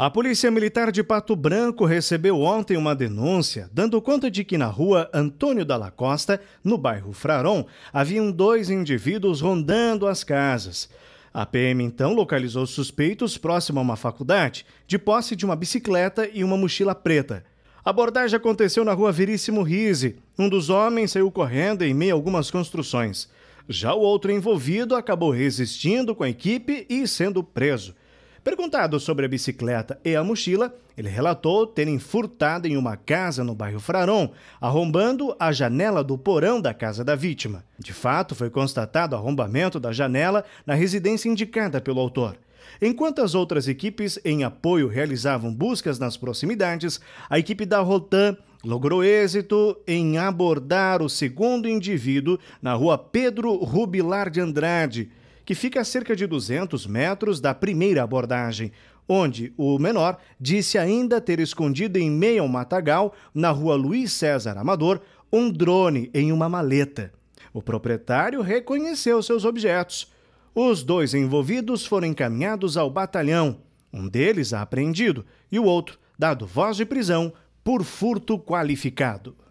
A Polícia Militar de Pato Branco recebeu ontem uma denúncia dando conta de que na rua Antônio da Lacosta, no bairro Fraron, haviam dois indivíduos rondando as casas. A PM então localizou suspeitos próximo a uma faculdade, de posse de uma bicicleta e uma mochila preta. A abordagem aconteceu na rua Veríssimo Rize. Um dos homens saiu correndo em meio a algumas construções. Já o outro envolvido acabou resistindo com a equipe e sendo preso. Perguntado sobre a bicicleta e a mochila, ele relatou terem furtado em uma casa no bairro Fraron, arrombando a janela do porão da casa da vítima. De fato, foi constatado arrombamento da janela na residência indicada pelo autor. Enquanto as outras equipes em apoio realizavam buscas nas proximidades, a equipe da Rotan logrou êxito em abordar o segundo indivíduo na rua Pedro Rubilar de Andrade, que fica a cerca de 200 metros da primeira abordagem, onde o menor disse ainda ter escondido em meio ao matagal, na rua Luiz César Amador, um drone em uma maleta. O proprietário reconheceu seus objetos. Os dois envolvidos foram encaminhados ao batalhão, um deles apreendido e o outro dado voz de prisão por furto qualificado.